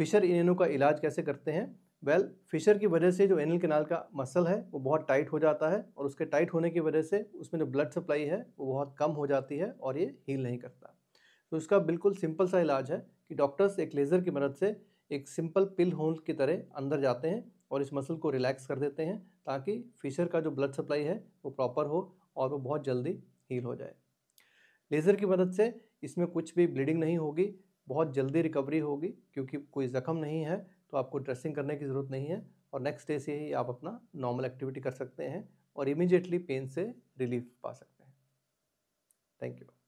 Fisher इनो का इलाज कैसे करते हैं वेल well, फिशर की वजह से जो एनल कैनाल का मसल है वो बहुत टाइट हो जाता है और उसके टाइट होने की वजह से उसमें जो ब्लड सप्लाई है वो बहुत कम हो जाती है और ये हील नहीं करता तो इसका बिल्कुल सिंपल सा इलाज है कि डॉक्टर्स एक लेज़र की मदद से एक सिंपल पिल होल की तरह अंदर जाते हैं और इस मसल को रिलैक्स कर देते हैं ताकि फिशर का जो ब्लड सप्लाई है वो प्रॉपर हो और वो बहुत जल्दी हील हो जाए लेज़र की मदद से इसमें कुछ भी ब्लीडिंग नहीं होगी बहुत जल्दी रिकवरी होगी क्योंकि कोई ज़ख्म नहीं है तो आपको ड्रेसिंग करने की ज़रूरत नहीं है और नेक्स्ट डे से ही आप अपना नॉर्मल एक्टिविटी कर सकते हैं और इमीजिएटली पेन से रिलीफ पा सकते हैं थैंक यू